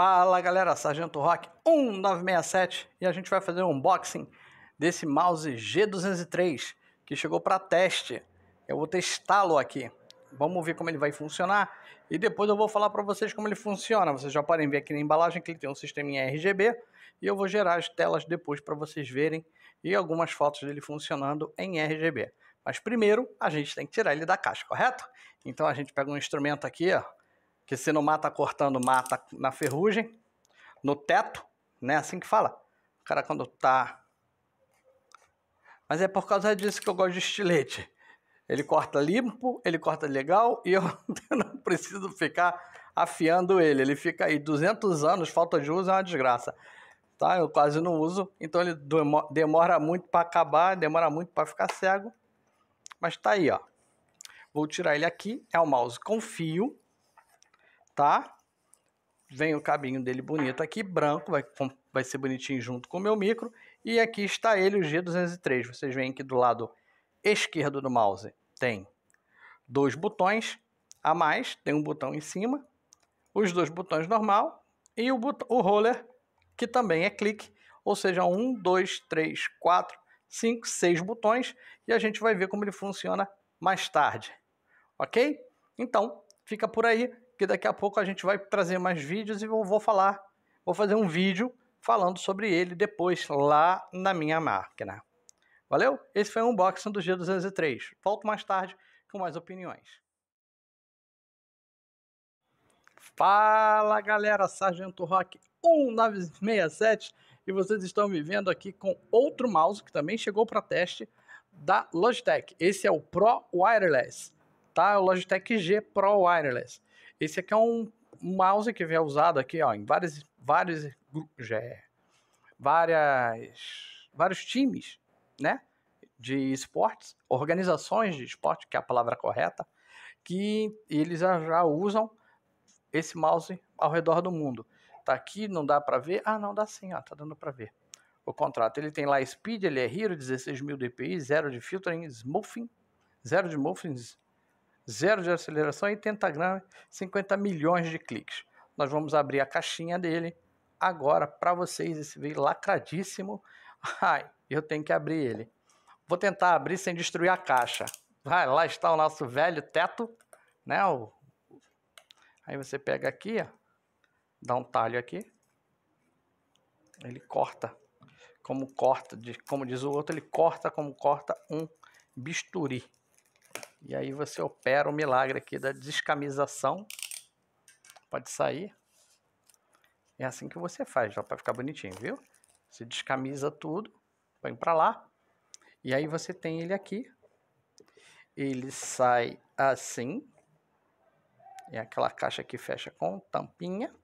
Fala galera, Sargento Rock 1967 e a gente vai fazer um unboxing desse mouse G203 que chegou para teste. Eu vou testá-lo aqui. Vamos ver como ele vai funcionar e depois eu vou falar para vocês como ele funciona. Vocês já podem ver aqui na embalagem que ele tem um sistema em RGB e eu vou gerar as telas depois para vocês verem e algumas fotos dele funcionando em RGB. Mas primeiro a gente tem que tirar ele da caixa, correto? Então a gente pega um instrumento aqui, ó que se não mata cortando, mata na ferrugem, no teto, né? Assim que fala. O cara quando tá. Mas é por causa disso que eu gosto de estilete. Ele corta limpo, ele corta legal e eu não preciso ficar afiando ele. Ele fica aí 200 anos, falta de uso é uma desgraça. Tá? Eu quase não uso, então ele demora muito para acabar, demora muito para ficar cego. Mas tá aí, ó. Vou tirar ele aqui, é o mouse com fio tá? Vem o cabinho dele bonito aqui, branco, vai, vai ser bonitinho junto com o meu micro. E aqui está ele, o G203. Vocês veem que do lado esquerdo do mouse tem dois botões a mais, tem um botão em cima, os dois botões normal e o, botão, o roller, que também é clique, ou seja, um, dois, três, quatro, cinco, seis botões, e a gente vai ver como ele funciona mais tarde, ok? Então, fica por aí porque daqui a pouco a gente vai trazer mais vídeos e eu vou falar, vou fazer um vídeo falando sobre ele depois lá na minha máquina. Valeu? Esse foi o unboxing do G203. Volto mais tarde com mais opiniões. Fala galera, Sargento Rock 1967 e vocês estão me vendo aqui com outro mouse que também chegou para teste da Logitech. Esse é o Pro Wireless, tá? É o Logitech G Pro Wireless. Esse aqui é um mouse que vem usado aqui, ó, em vários, vários, já, é, várias, vários times, né? De esportes, organizações de esporte, que é a palavra correta, que eles já usam esse mouse ao redor do mundo. Tá aqui, não dá para ver? Ah, não, dá sim, ó, tá dando para ver. O contrato, ele tem lá speed, ele é hero, 16 mil DPI, zero de filtering, smoothing, zero de smoothing, zero de aceleração e gramas, 50 milhões de cliques. Nós vamos abrir a caixinha dele agora para vocês, esse veio lacradíssimo. Ai, eu tenho que abrir ele. Vou tentar abrir sem destruir a caixa. Vai, lá está o nosso velho teto, né? O... Aí você pega aqui, ó, dá um talho aqui, ele corta, como corta, como diz o outro, ele corta como corta um bisturi. E aí você opera o milagre aqui da descamisação. Pode sair. É assim que você faz, para ficar bonitinho, viu? Você descamisa tudo, põe para lá. E aí você tem ele aqui. Ele sai assim. É aquela caixa que fecha com tampinha.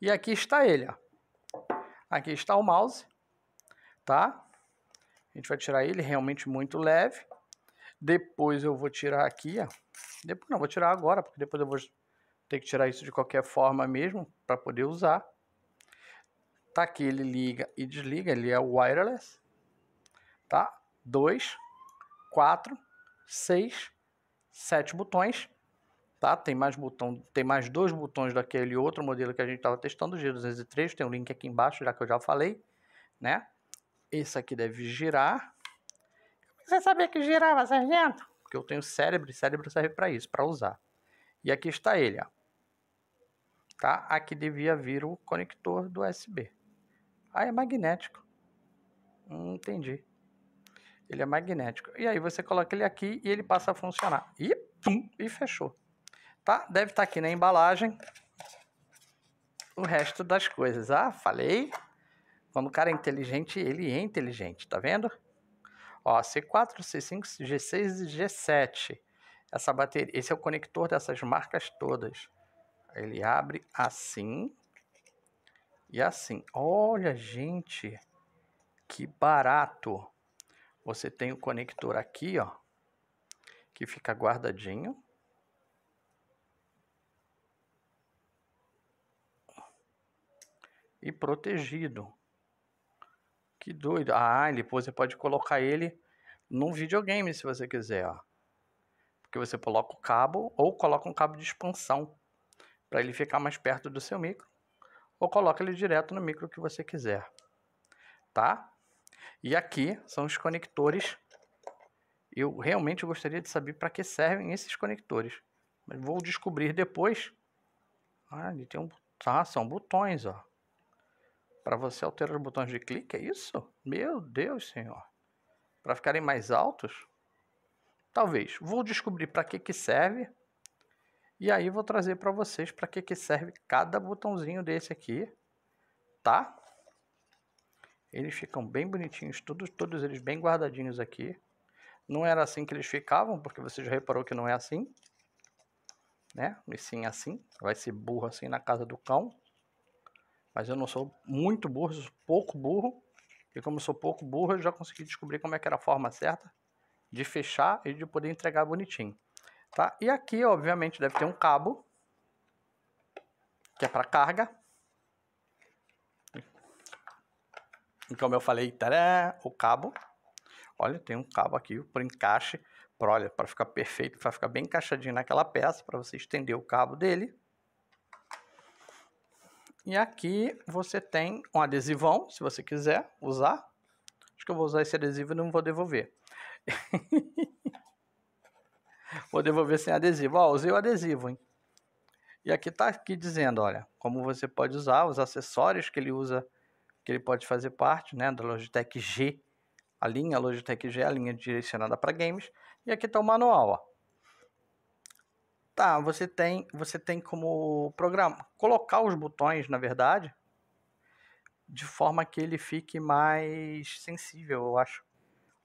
E aqui está ele, ó. Aqui está o mouse, tá? A gente vai tirar ele, realmente muito leve. Depois eu vou tirar aqui, ó. Depois não, vou tirar agora, porque depois eu vou ter que tirar isso de qualquer forma mesmo para poder usar. Tá aqui, ele liga e desliga, ele é wireless. Tá? 2, 4, 6, 7 botões. Tá? Tem mais botão, tem mais dois botões daquele outro modelo que a gente estava testando, G203, tem um link aqui embaixo, já que eu já falei, né? Esse aqui deve girar você sabia que girava, sargento? Porque eu tenho cérebro e cérebro serve para isso, para usar. E aqui está ele, ó. Tá? Aqui devia vir o conector do USB. Ah, é magnético. Hum, entendi. Ele é magnético. E aí você coloca ele aqui e ele passa a funcionar. E pum, e fechou. Tá? Deve estar tá aqui na embalagem o resto das coisas. Ah, falei. Quando o cara é inteligente, ele é inteligente, tá vendo? Ó, C4, C5, G6 e G7. Essa bateria, esse é o conector dessas marcas todas. Ele abre assim e assim. Olha, gente, que barato. Você tem o conector aqui, ó, que fica guardadinho. E protegido. Que doido. Ah, ele, você pode colocar ele num videogame se você quiser, ó. Porque você coloca o cabo ou coloca um cabo de expansão para ele ficar mais perto do seu micro ou coloca ele direto no micro que você quiser, tá? E aqui são os conectores. Eu realmente gostaria de saber para que servem esses conectores, mas vou descobrir depois. Ah, ele tem um, ah, são botões, ó para você alterar os botões de clique, é isso? Meu Deus, Senhor. Para ficarem mais altos? Talvez. Vou descobrir para que que serve. E aí vou trazer para vocês para que que serve cada botãozinho desse aqui, tá? Eles ficam bem bonitinhos, todos, todos eles bem guardadinhos aqui. Não era assim que eles ficavam, porque você já reparou que não é assim. Né? E sim assim, vai ser burro assim na casa do cão. Mas eu não sou muito burro, sou pouco burro. E como eu sou pouco burro, eu já consegui descobrir como é que era a forma certa de fechar e de poder entregar bonitinho. Tá? E aqui, obviamente, deve ter um cabo, que é para carga. E como eu falei, tará, o cabo. Olha, tem um cabo aqui para encaixe, para olha, para ficar perfeito, para ficar bem encaixadinho naquela peça, para você estender o cabo dele. E aqui você tem um adesivão, se você quiser usar. Acho que eu vou usar esse adesivo e não vou devolver. vou devolver sem adesivo. Ó, usei o adesivo, hein? E aqui tá aqui dizendo, olha, como você pode usar, os acessórios que ele usa, que ele pode fazer parte, né, da Logitech G. A linha Logitech G é a linha direcionada para games. E aqui tá o manual, ó. Tá, você tem, você tem como programa colocar os botões, na verdade, de forma que ele fique mais sensível, eu acho.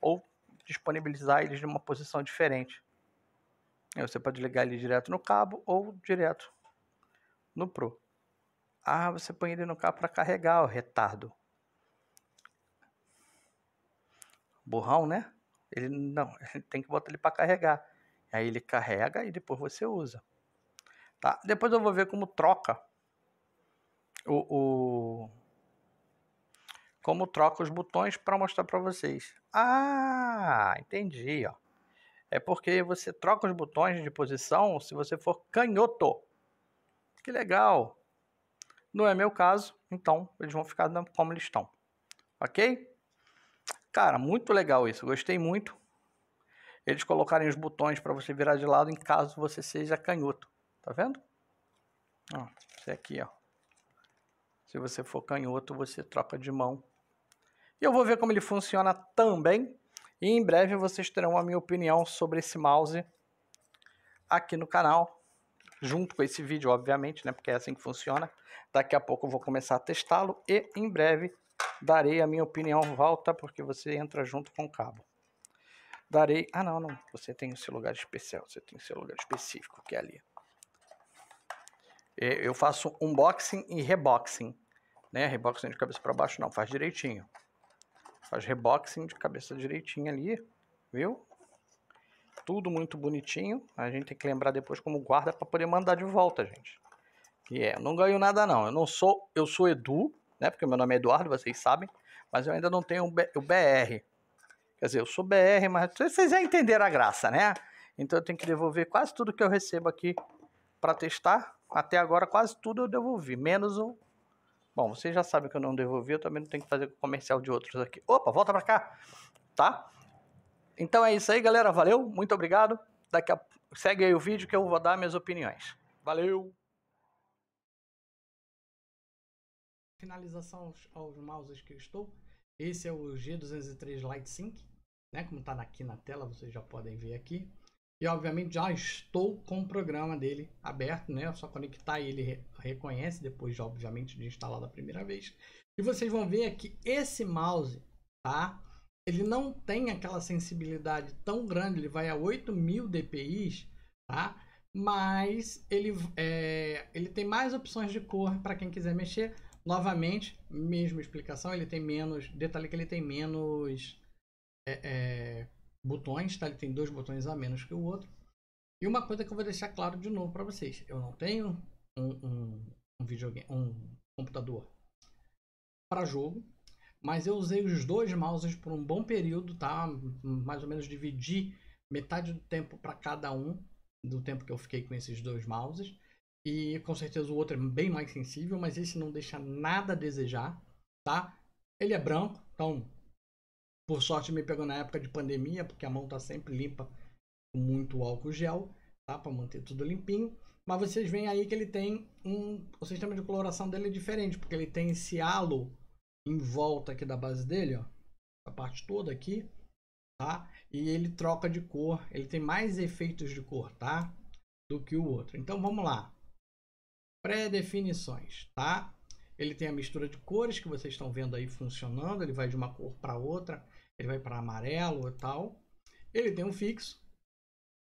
Ou disponibilizar eles numa posição diferente. Você pode ligar ele direto no cabo ou direto no Pro. Ah, você põe ele no cabo para carregar, o retardo. Burrão, né? Ele não, ele tem que botar ele para carregar. Aí ele carrega e depois você usa. Tá? Depois eu vou ver como troca o, o como troca os botões para mostrar para vocês. Ah, entendi, ó. É porque você troca os botões de posição se você for canhoto. Que legal. Não é meu caso, então eles vão ficar como eles estão. OK? Cara, muito legal isso. Gostei muito eles colocarem os botões para você virar de lado em caso você seja canhoto. Tá vendo? Ó, esse aqui, ó. Se você for canhoto, você troca de mão. E eu vou ver como ele funciona também. E em breve vocês terão a minha opinião sobre esse mouse aqui no canal. Junto com esse vídeo, obviamente, né? Porque é assim que funciona. Daqui a pouco eu vou começar a testá-lo. E em breve darei a minha opinião. Volta, porque você entra junto com o cabo. Darei. Ah, não, não. Você tem o seu lugar especial. Você tem o seu lugar específico, que é ali. É, eu faço unboxing e reboxing. Né? Reboxing de cabeça para baixo não, faz direitinho. Faz reboxing de cabeça direitinho ali, viu? Tudo muito bonitinho. A gente tem que lembrar depois como guarda para poder mandar de volta, gente. Que é, eu não ganho nada não. Eu não sou, eu sou Edu, né? Porque meu nome é Eduardo, vocês sabem. Mas eu ainda não tenho o BR, Quer dizer, eu sou BR, mas vocês já entenderam a graça, né? Então eu tenho que devolver quase tudo que eu recebo aqui para testar. Até agora quase tudo eu devolvi, menos o Bom, vocês já sabem que eu não devolvi, eu também não tenho que fazer comercial de outros aqui. Opa, volta para cá, tá? Então é isso aí, galera. Valeu, muito obrigado. Daqui a... Segue aí o vídeo que eu vou dar minhas opiniões. Valeu! Finalização aos, aos mouses que eu estou. Esse é o G203 Light Sync né? Como está aqui na tela, vocês já podem ver aqui. E obviamente já estou com o programa dele aberto, né? É só conectar ele reconhece depois obviamente de instalar da primeira vez. E vocês vão ver que esse mouse, tá? Ele não tem aquela sensibilidade tão grande, ele vai a 8000 dpi, tá? Mas ele, é, ele tem mais opções de cor para quem quiser mexer. Novamente, mesma explicação, ele tem menos, detalhe que ele tem menos é, é, botões, tá? Ele tem dois botões a menos que o outro. E uma coisa que eu vou deixar claro de novo para vocês: eu não tenho um, um, um videogame, um computador para jogo, mas eu usei os dois mouses por um bom período, tá? Mais ou menos dividi metade do tempo para cada um do tempo que eu fiquei com esses dois mouses. E com certeza o outro é bem mais sensível, mas esse não deixa nada a desejar, tá? Ele é branco, então por sorte me pegou na época de pandemia, porque a mão tá sempre limpa com muito álcool gel, tá? Para manter tudo limpinho. Mas vocês veem aí que ele tem um. O sistema de coloração dele é diferente, porque ele tem esse halo em volta aqui da base dele, ó. A parte toda aqui, tá? E ele troca de cor, ele tem mais efeitos de cor, tá? Do que o outro. Então vamos lá. Pré-definições, tá? Ele tem a mistura de cores que vocês estão vendo aí funcionando. Ele vai de uma cor para outra. Ele vai para amarelo e tal. Ele tem um fixo,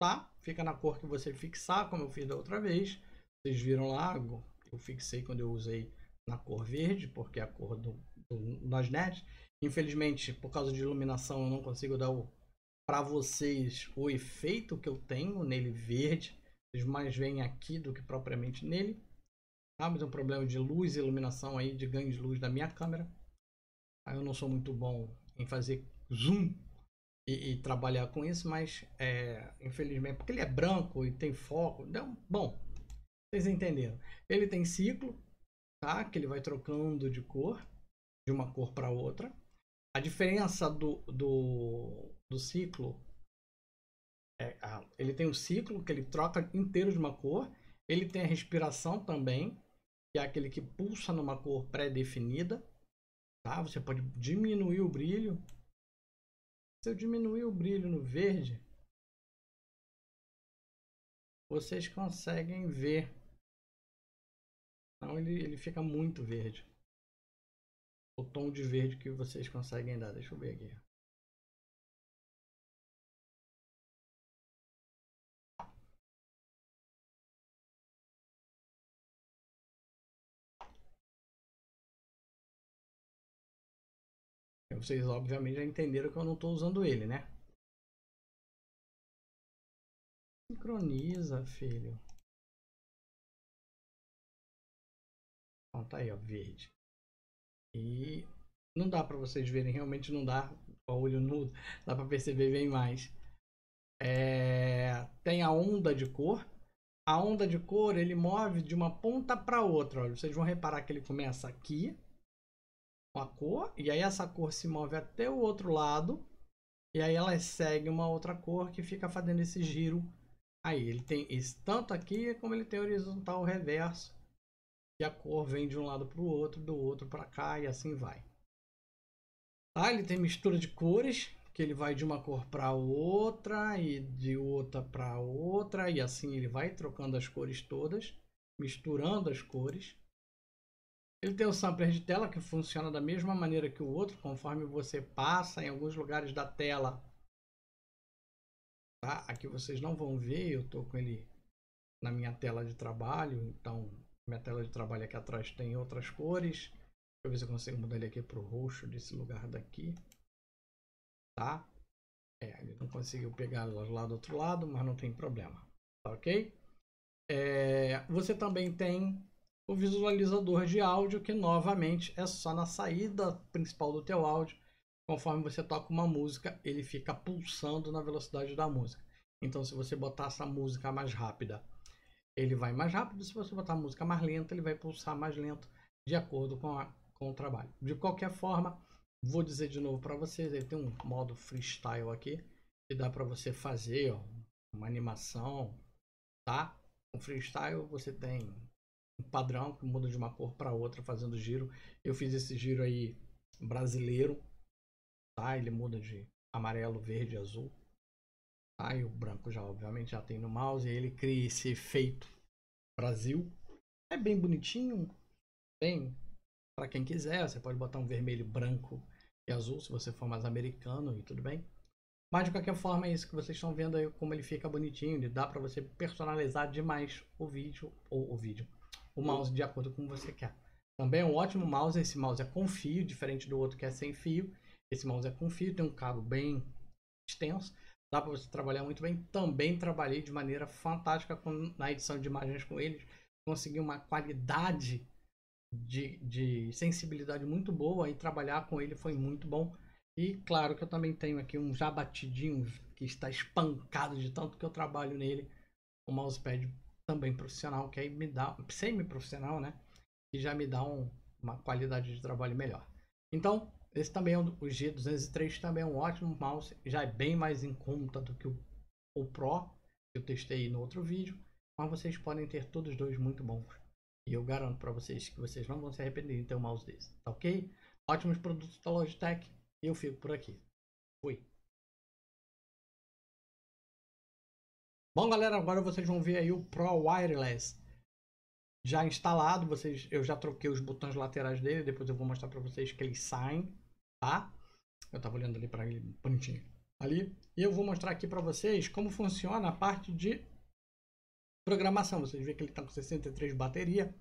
tá? Fica na cor que você fixar, como eu fiz da outra vez. Vocês viram lá, eu fixei quando eu usei na cor verde, porque é a cor do, do Nosnet. Infelizmente, por causa de iluminação, eu não consigo dar para vocês o efeito que eu tenho nele verde. Vocês mais veem aqui do que propriamente nele. Tá? Mas é um problema de luz, e iluminação aí, de ganho de luz da minha câmera. Ah, eu não sou muito bom em fazer zoom e, e trabalhar com isso, mas é, infelizmente, porque ele é branco e tem foco. Não, né? bom, vocês entenderam. Ele tem ciclo, tá? Que ele vai trocando de cor, de uma cor para outra. A diferença do, do, do ciclo é, ah, ele tem um ciclo que ele troca inteiro de uma cor. Ele tem a respiração também, que é aquele que pulsa numa cor pré-definida. Tá? Você pode diminuir o brilho. Se eu diminuir o brilho no verde, vocês conseguem ver. Então ele, ele fica muito verde. O tom de verde que vocês conseguem dar. Deixa eu ver aqui. Vocês obviamente já entenderam que eu não estou usando ele, né? Sincroniza, filho. Bom, então, tá aí, ó, verde. E não dá para vocês verem, realmente não dá. O olho nu, dá para perceber bem mais. É... tem a onda de cor. A onda de cor ele move de uma ponta para outra. Olha, vocês vão reparar que ele começa aqui uma cor, e aí essa cor se move até o outro lado, e aí ela segue uma outra cor que fica fazendo esse giro aí. Ele tem esse tanto aqui, como ele tem horizontal reverso, e a cor vem de um lado para o outro, do outro para cá, e assim vai. Tá? Ele tem mistura de cores, que ele vai de uma cor para outra, e de outra para outra, e assim ele vai trocando as cores todas, misturando as cores. Ele tem o sampler de tela que funciona da mesma maneira que o outro, conforme você passa em alguns lugares da tela. Tá? Aqui vocês não vão ver, eu estou com ele na minha tela de trabalho, então minha tela de trabalho aqui atrás tem outras cores. Deixa eu ver se eu consigo mudar ele aqui para o roxo desse lugar daqui. Tá? É, ele não conseguiu pegar lá do outro lado, mas não tem problema. Tá ok? É, você também tem o visualizador de áudio, que novamente é só na saída principal do teu áudio. Conforme você toca uma música, ele fica pulsando na velocidade da música. Então, se você botar essa música mais rápida, ele vai mais rápido. Se você botar a música mais lenta, ele vai pulsar mais lento, de acordo com, a, com o trabalho. De qualquer forma, vou dizer de novo para vocês, ele tem um modo freestyle aqui, que dá para você fazer ó, uma animação, tá? um freestyle você tem um padrão que muda de uma cor para outra fazendo giro. Eu fiz esse giro aí brasileiro, tá? Ele muda de amarelo, verde, azul. Tá? E o branco já obviamente já tem no mouse, ele cria esse efeito Brasil. É bem bonitinho, bem para quem quiser, você pode botar um vermelho, branco e azul se você for mais americano e tudo bem. Mas de qualquer forma é isso que vocês estão vendo aí como ele fica bonitinho, ele dá para você personalizar demais o vídeo ou o vídeo, o mouse de acordo com você quer. Também é um ótimo mouse, esse mouse é com fio, diferente do outro que é sem fio. Esse mouse é com fio, tem um cabo bem extenso, dá para você trabalhar muito bem. Também trabalhei de maneira fantástica com, na edição de imagens com eles, consegui uma qualidade de, de sensibilidade muito boa e trabalhar com ele foi muito bom. E claro que eu também tenho aqui um já batidinho que está espancado de tanto que eu trabalho nele, o mousepad também profissional, que aí me dá, semi-profissional, né? Que já me dá um, uma qualidade de trabalho melhor. Então, esse também é um, o G203 também é um ótimo mouse, já é bem mais em conta do que o, o Pro, que eu testei no outro vídeo, mas vocês podem ter todos os dois muito bons. E eu garanto para vocês que vocês não vão se arrepender de ter um mouse desse, tá ok? Ótimos produtos da Logitech e eu fico por aqui. Fui! Bom, galera, agora vocês vão ver aí o Pro Wireless já instalado. Vocês, eu já troquei os botões laterais dele, depois eu vou mostrar para vocês que eles saem, tá? Eu tava olhando ali para ele bonitinho ali. E eu vou mostrar aqui para vocês como funciona a parte de programação. Vocês veem que ele está com 63 de bateria.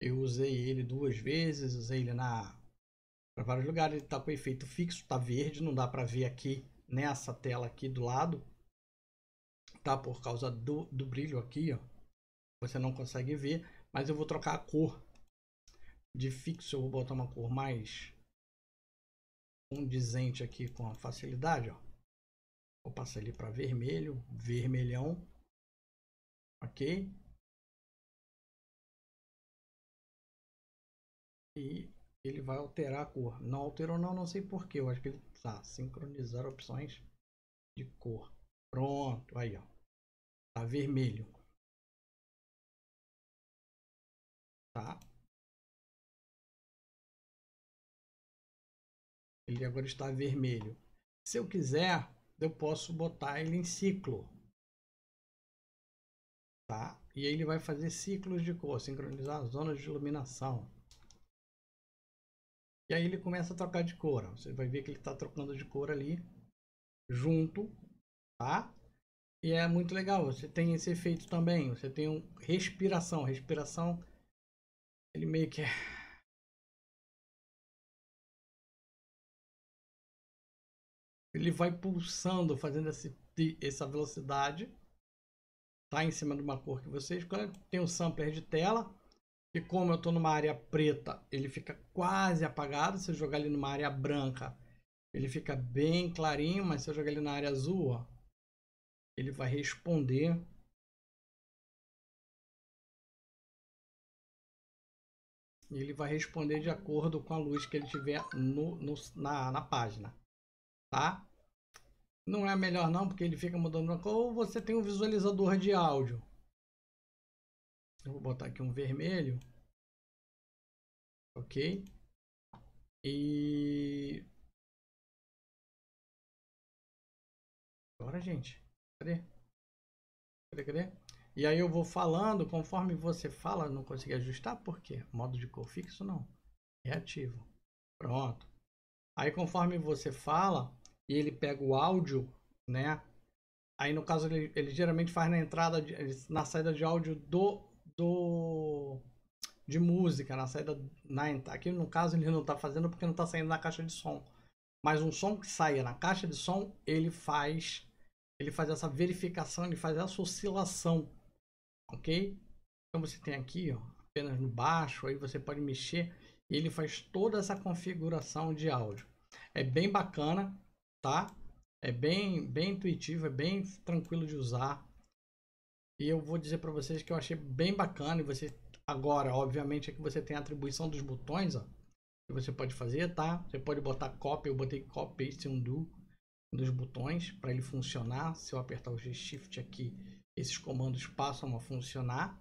Eu usei ele duas vezes, usei ele na para vários lugares. Ele está com efeito fixo, está verde, não dá para ver aqui nessa tela aqui do lado tá? Por causa do, do brilho aqui, ó. Você não consegue ver, mas eu vou trocar a cor de fixo. Eu vou botar uma cor mais condizente aqui com a facilidade, ó. Vou passar ele para vermelho, vermelhão. Ok? E ele vai alterar a cor. Não alterou não, não sei porquê. Eu acho que ele... tá sincronizar opções de cor. Pronto, aí ó. Tá vermelho. Tá? Ele agora está vermelho. Se eu quiser, eu posso botar ele em ciclo. Tá? E ele vai fazer ciclos de cor, sincronizar as zonas de iluminação. E aí ele começa a trocar de cor. Você vai ver que ele está trocando de cor ali junto, tá? E é muito legal, você tem esse efeito também, você tem um respiração, respiração, ele meio que é Ele vai pulsando, fazendo esse, essa velocidade, tá em cima de uma cor que vocês... Quando tem um sampler de tela, e como eu estou numa área preta, ele fica quase apagado, se eu jogar ele numa área branca, ele fica bem clarinho, mas se eu jogar ele na área azul, ó, ele vai responder ele vai responder de acordo com a luz que ele tiver no, no, na, na página, tá? Não é melhor não, porque ele fica mudando a cor, ou você tem um visualizador de áudio. Eu vou botar aqui um vermelho, ok? E... Agora, gente... Cadê? Cadê, cadê? E aí eu vou falando, conforme você fala, não consegui ajustar, por quê? Modo de cor fixo não, reativo. Pronto. Aí conforme você fala, e ele pega o áudio, né? Aí no caso ele, ele geralmente faz na entrada, de, na saída de áudio do, do de música, na saída na aqui no caso ele não está fazendo porque não está saindo na caixa de som. Mas um som que saia na caixa de som, ele faz ele faz essa verificação, ele faz essa oscilação, ok? Então você tem aqui, ó, apenas no baixo, aí você pode mexer e ele faz toda essa configuração de áudio. É bem bacana, tá? É bem, bem intuitivo, é bem tranquilo de usar. E eu vou dizer para vocês que eu achei bem bacana. E você agora, obviamente, é que você tem a atribuição dos botões, ó, que você pode fazer, tá? Você pode botar copy, eu botei copy paste undo dos botões para ele funcionar. Se eu apertar o G Shift aqui, esses comandos passam a funcionar,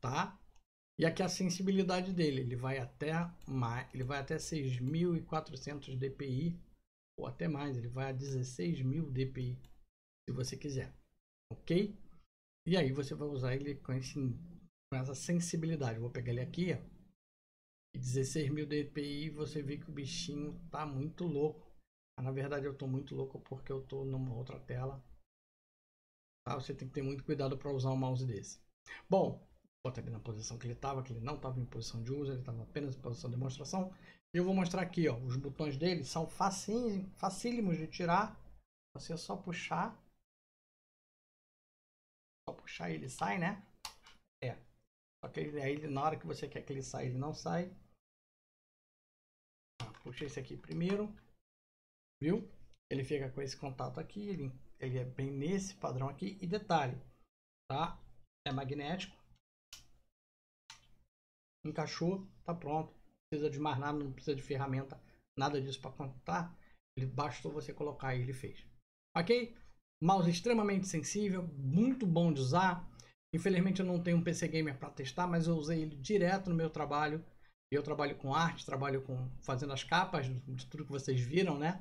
tá? E aqui é a sensibilidade dele, ele vai até mais, ele vai até 6.400 dpi ou até mais, ele vai a 16.000 dpi, se você quiser, ok? E aí você vai usar ele com, esse, com essa sensibilidade. Vou pegar ele aqui, ó. 16.000 dpi, você vê que o bichinho tá muito louco. Ah, na verdade eu estou muito louco porque eu estou numa outra tela. Tá? Você tem que ter muito cuidado para usar um mouse desse. Bom, bota ele na posição que ele estava, que ele não estava em posição de uso, ele estava apenas em posição de demonstração. E eu vou mostrar aqui, ó, os botões dele são facinho, facílimos de tirar. Você só puxar. Só puxar e ele sai, né? É. Só que ele, aí, na hora que você quer que ele saia, ele não sai. Ah, puxa esse aqui primeiro. Viu? Ele fica com esse contato aqui, ele, ele é bem nesse padrão aqui. E detalhe, tá? É magnético. Encaixou, tá pronto. Não precisa de mais nada, não precisa de ferramenta, nada disso para contar. Ele bastou você colocar e ele fez. Ok? Mouse extremamente sensível, muito bom de usar. Infelizmente eu não tenho um PC Gamer para testar, mas eu usei ele direto no meu trabalho. Eu trabalho com arte, trabalho com fazendo as capas de tudo que vocês viram, né?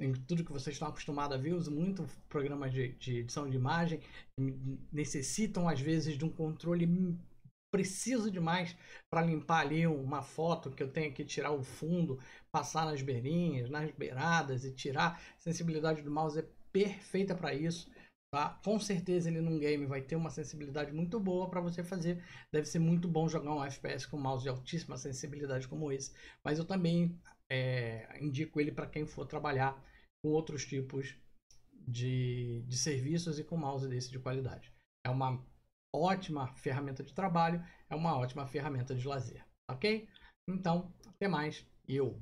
em tudo que vocês estão acostumados a ver, uso muito programas de, de edição de imagem, necessitam às vezes de um controle preciso demais para limpar ali uma foto que eu tenho que tirar o fundo, passar nas beirinhas, nas beiradas e tirar. A sensibilidade do mouse é perfeita para isso. Tá? Com certeza ele num game vai ter uma sensibilidade muito boa para você fazer. Deve ser muito bom jogar um FPS com mouse de altíssima sensibilidade como esse. Mas eu também é, indico ele para quem for trabalhar com outros tipos de, de serviços e com mouse desse de qualidade. É uma ótima ferramenta de trabalho, é uma ótima ferramenta de lazer, ok? Então, até mais e eu